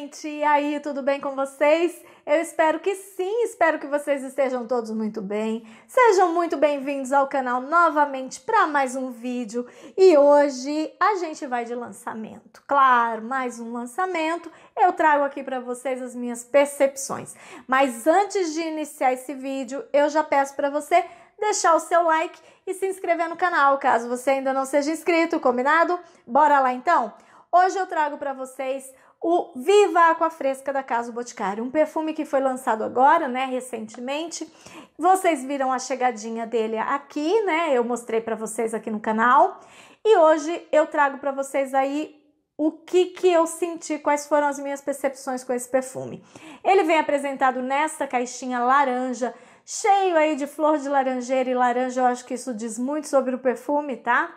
gente! E aí, tudo bem com vocês? Eu espero que sim, espero que vocês estejam todos muito bem. Sejam muito bem-vindos ao canal novamente para mais um vídeo. E hoje a gente vai de lançamento. Claro, mais um lançamento. Eu trago aqui para vocês as minhas percepções. Mas antes de iniciar esse vídeo, eu já peço para você deixar o seu like e se inscrever no canal, caso você ainda não seja inscrito, combinado? Bora lá então? Hoje eu trago para vocês o Viva Água Fresca da Casa Boticário, um perfume que foi lançado agora, né, recentemente. Vocês viram a chegadinha dele aqui, né? Eu mostrei para vocês aqui no canal. E hoje eu trago para vocês aí o que que eu senti, quais foram as minhas percepções com esse perfume. Ele vem apresentado nesta caixinha laranja, cheio aí de flor de laranjeira e laranja, eu acho que isso diz muito sobre o perfume, tá?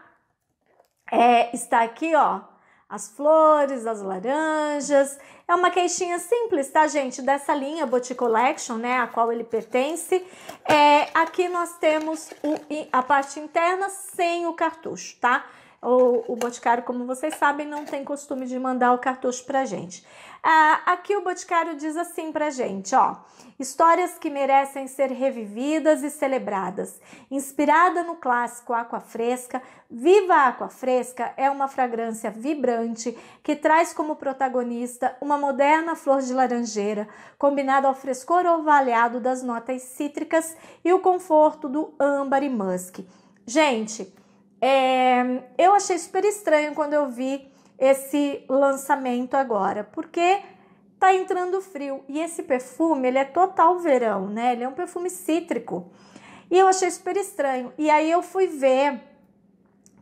É, está aqui, ó, as flores, as laranjas. É uma queixinha simples, tá, gente? Dessa linha Boutique Collection, né, a qual ele pertence. É, aqui nós temos o, a parte interna sem o cartucho, tá? O, o Boticário, como vocês sabem, não tem costume de mandar o cartucho pra gente. Ah, aqui o Boticário diz assim pra gente, ó. Histórias que merecem ser revividas e celebradas. Inspirada no clássico Aqua Fresca, Viva Aqua Fresca é uma fragrância vibrante que traz como protagonista uma moderna flor de laranjeira, combinada ao frescor orvalhado das notas cítricas e o conforto do âmbar e musk. Gente, é, eu achei super estranho quando eu vi esse lançamento agora, porque tá entrando frio e esse perfume ele é total verão, né? Ele é um perfume cítrico e eu achei super estranho. E aí eu fui ver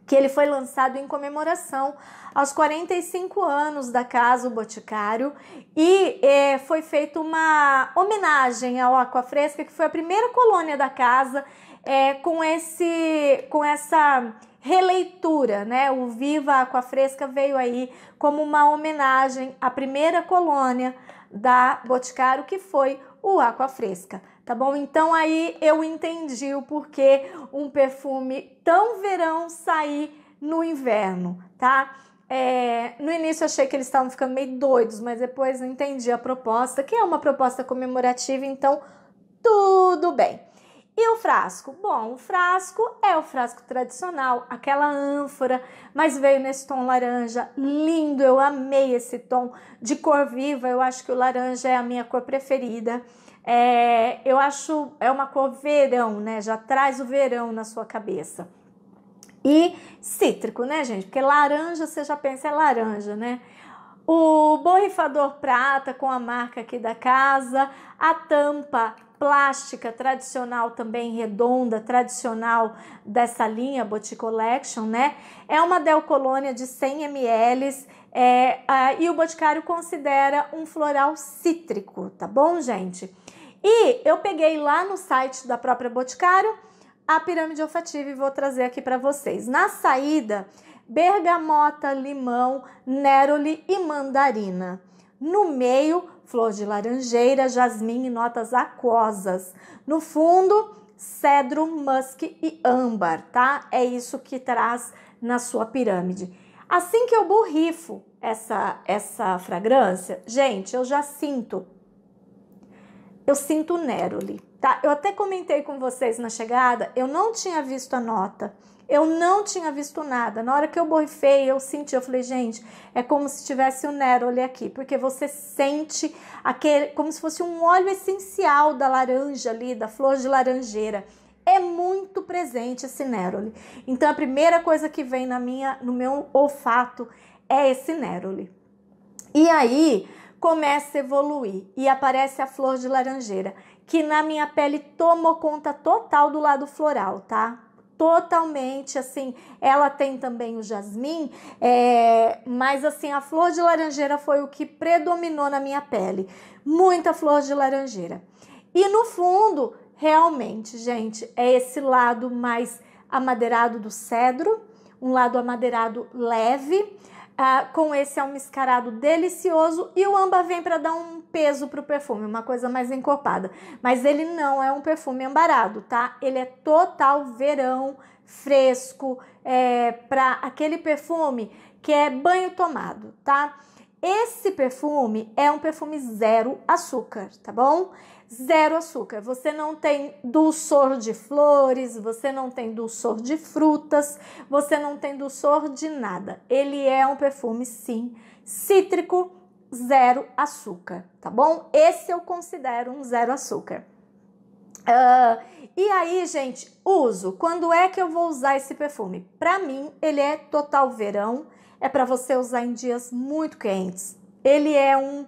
que ele foi lançado em comemoração aos 45 anos da Casa o Boticário e é, foi feita uma homenagem ao Aqua Fresca, que foi a primeira colônia da casa é, com, esse, com essa releitura, né? O Viva Água Fresca veio aí como uma homenagem à primeira colônia da Boticário, que foi o Aqua Fresca, tá bom? Então aí eu entendi o porquê um perfume tão verão sair no inverno, tá? É, no início achei que eles estavam ficando meio doidos, mas depois entendi a proposta, que é uma proposta comemorativa, então tudo bem. E o frasco? Bom, o frasco é o frasco tradicional, aquela ânfora, mas veio nesse tom laranja, lindo, eu amei esse tom de cor viva, eu acho que o laranja é a minha cor preferida. É, eu acho, é uma cor verão, né? Já traz o verão na sua cabeça. E cítrico, né, gente? Porque laranja, você já pensa, é laranja, né? O borrifador prata com a marca aqui da casa, a tampa plástica tradicional também redonda, tradicional dessa linha boutique Collection, né? É uma Del Colônia de 100 ml é, a, e o Boticário considera um floral cítrico, tá bom, gente? E eu peguei lá no site da própria Boticário a pirâmide olfativa e vou trazer aqui para vocês. Na saída, bergamota, limão, neroli e mandarina. No meio, flor de laranjeira, jasmim e notas aquosas. No fundo, cedro, musk e âmbar, tá? É isso que traz na sua pirâmide. Assim que eu borrifo essa essa fragrância, gente, eu já sinto eu sinto neroli. Tá? Eu até comentei com vocês na chegada, eu não tinha visto a nota. Eu não tinha visto nada. Na hora que eu borrifei, eu senti, eu falei, gente, é como se tivesse um neroli aqui, porque você sente aquele, como se fosse um óleo essencial da laranja ali, da flor de laranjeira. É muito presente esse neroli. Então a primeira coisa que vem na minha, no meu olfato é esse neroli. E aí começa a evoluir e aparece a flor de laranjeira que na minha pele tomou conta total do lado floral, tá? Totalmente assim. Ela tem também o jasmim, é, mas assim, a flor de laranjeira foi o que predominou na minha pele. Muita flor de laranjeira. E no fundo, realmente, gente, é esse lado mais amadeirado do cedro, um lado amadeirado leve ah, com esse almiscarado delicioso e o amba vem para dar um peso para o perfume, uma coisa mais encorpada. Mas ele não é um perfume ambarado, tá? Ele é total verão, fresco, é, para aquele perfume que é banho tomado, tá? Esse perfume é um perfume zero açúcar, tá bom? zero açúcar. Você não tem dulçor de flores, você não tem dulçor de frutas, você não tem dulçor de nada. Ele é um perfume, sim, cítrico, zero açúcar, tá bom? Esse eu considero um zero açúcar. Uh, e aí, gente, uso. Quando é que eu vou usar esse perfume? Para mim, ele é total verão. É para você usar em dias muito quentes. Ele é um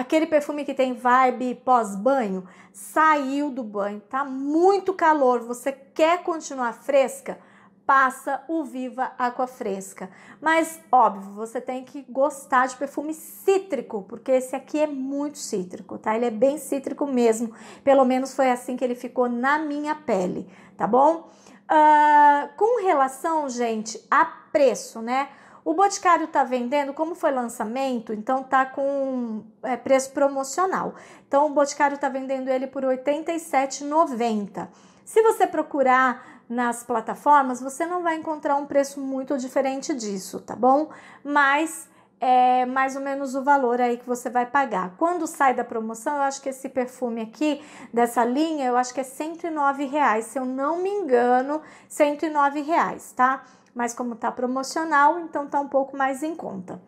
Aquele perfume que tem vibe pós-banho, saiu do banho, tá muito calor, você quer continuar fresca? Passa o Viva Água Fresca. Mas óbvio, você tem que gostar de perfume cítrico, porque esse aqui é muito cítrico, tá? Ele é bem cítrico mesmo. Pelo menos foi assim que ele ficou na minha pele, tá bom? Uh, com relação, gente, a preço, né? O Boticário está vendendo, como foi lançamento, então está com é, preço promocional. Então o Boticário está vendendo ele por R$ 87,90. Se você procurar nas plataformas, você não vai encontrar um preço muito diferente disso, tá bom? Mas é mais ou menos o valor aí que você vai pagar. Quando sai da promoção, eu acho que esse perfume aqui dessa linha, eu acho que é 109 reais, se eu não me engano, 109 reais, tá? mas como está promocional, então está um pouco mais em conta.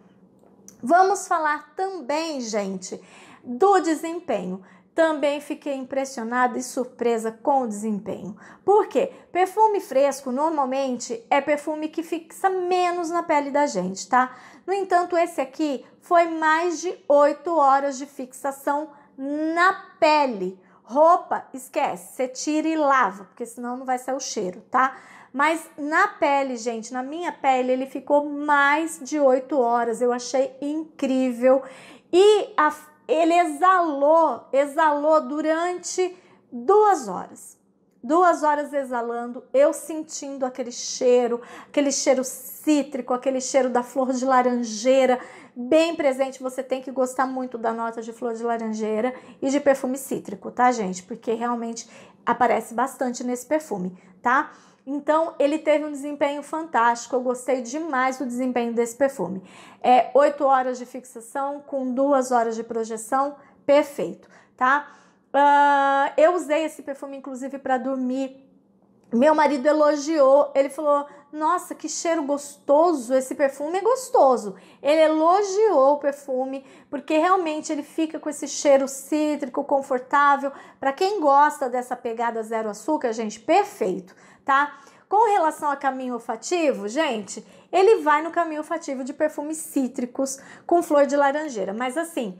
Vamos falar também, gente, do desempenho. Também fiquei impressionada e surpresa com o desempenho. Por quê? Perfume fresco normalmente é perfume que fixa menos na pele da gente, tá? No entanto, esse aqui foi mais de 8 horas de fixação na pele. Roupa, esquece, você tira e lava, porque senão não vai sair o cheiro, tá? Mas na pele, gente, na minha pele, ele ficou mais de 8 horas. Eu achei incrível. E a, ele exalou, exalou durante duas horas duas horas exalando, eu sentindo aquele cheiro, aquele cheiro cítrico, aquele cheiro da flor de laranjeira, bem presente. Você tem que gostar muito da nota de flor de laranjeira e de perfume cítrico, tá, gente? Porque realmente aparece bastante nesse perfume, tá? Então, ele teve um desempenho fantástico. Eu gostei demais do desempenho desse perfume. É 8 horas de fixação com 2 horas de projeção, perfeito, tá? Uh, eu usei esse perfume inclusive para dormir meu marido elogiou, ele falou: Nossa, que cheiro gostoso! Esse perfume é gostoso. Ele elogiou o perfume porque realmente ele fica com esse cheiro cítrico, confortável. Para quem gosta dessa pegada zero açúcar, gente, perfeito, tá? Com relação a caminho olfativo, gente, ele vai no caminho olfativo de perfumes cítricos com flor de laranjeira. Mas assim,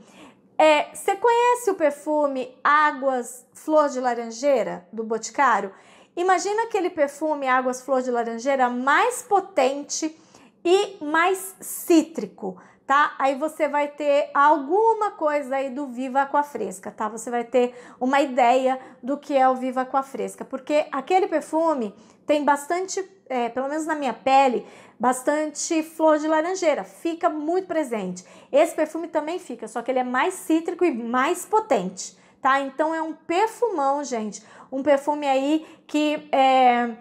é, você conhece o perfume Águas Flor de Laranjeira do Boticário? Imagina aquele perfume Águas Flor de Laranjeira mais potente e mais cítrico, tá? Aí você vai ter alguma coisa aí do Viva Aqua Fresca, tá? Você vai ter uma ideia do que é o Viva Aqua Fresca, porque aquele perfume tem bastante, é, pelo menos na minha pele, bastante flor de laranjeira, fica muito presente. Esse perfume também fica, só que ele é mais cítrico e mais potente tá? Então é um perfumão, gente. Um perfume aí que é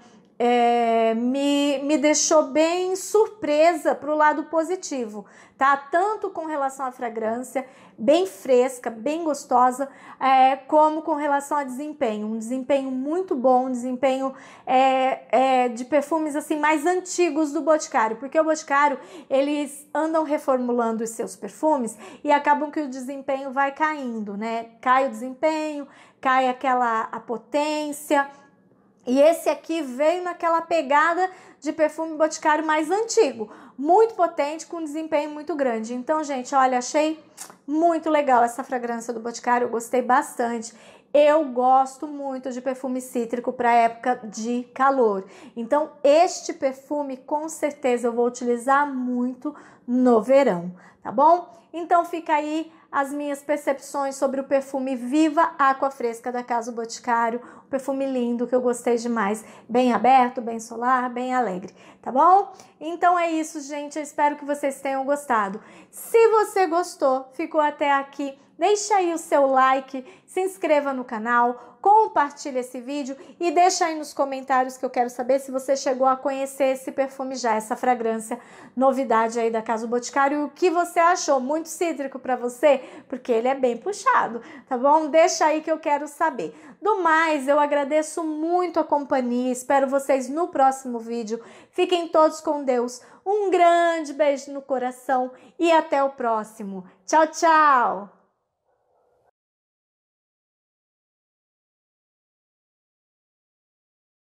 é, me, me deixou bem surpresa para o lado positivo, tá? Tanto com relação à fragrância, bem fresca, bem gostosa, é, como com relação a desempenho. Um desempenho muito bom, um desempenho é, é, de perfumes assim mais antigos do Boticário, porque o Boticário eles andam reformulando os seus perfumes e acabam que o desempenho vai caindo, né? Cai o desempenho, cai aquela a potência e esse aqui veio naquela pegada de perfume boticário mais antigo, muito potente, com desempenho muito grande. Então, gente, olha, achei muito legal essa fragrância do Boticário, gostei bastante. Eu gosto muito de perfume cítrico para época de calor. Então, este perfume com certeza eu vou utilizar muito no verão, tá bom? Então, fica aí as minhas percepções sobre o perfume Viva Água Fresca da Casa Boticário, perfume lindo que eu gostei demais, bem aberto, bem solar, bem alegre, tá bom? Então é isso, gente, eu espero que vocês tenham gostado. Se você gostou, ficou até aqui, Deixa aí o seu like, se inscreva no canal, compartilhe esse vídeo e deixa aí nos comentários que eu quero saber se você chegou a conhecer esse perfume já, essa fragrância, novidade aí da Casa Boticário Boticário, o que você achou? Muito cítrico para você? Porque ele é bem puxado, tá bom? Deixa aí que eu quero saber. Do mais, eu agradeço muito a companhia, espero vocês no próximo vídeo. Fiquem todos com Deus. Um grande beijo no coração e até o próximo. Tchau, tchau!